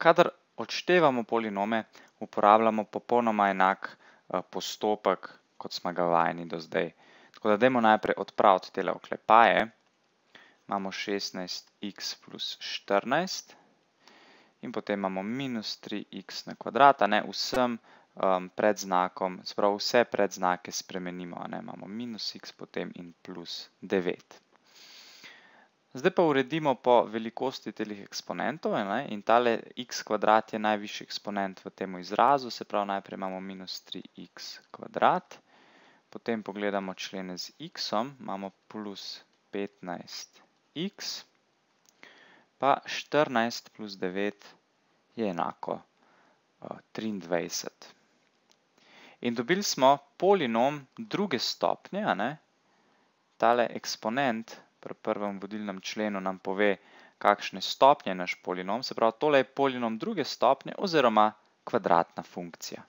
kadar odštevamo polinome, uporabljamo popolnoma enak eh, postopek, kot smo ga vajeni do zdaj. Tako da dajmo najprej odpraviti tele oklepaje. Imamo 16x plus 14 in potem imamo minus 3x na kvadrata. Vsem ehm, pred znakom, sprav vse pred znake spremenimo. Imamo minus x potem in plus 9. Zdaj pa uredimo po velikosti telih eksponentov ne? in tale x kvadrat je najvišji eksponent v tem izrazu, se pravi najprej imamo minus 3x kvadrat, potem pogledamo člene z x, imamo plus 15x, pa 14 plus 9 je enako 23. Eh, in dobili smo polinom druge stopnje, ne? tale eksponent kvadrat, pri prvem vodilnem členu nam pove, kakšne stopnje naš polinom, se pravi, tole je polinom druge stopnje oziroma kvadratna funkcija.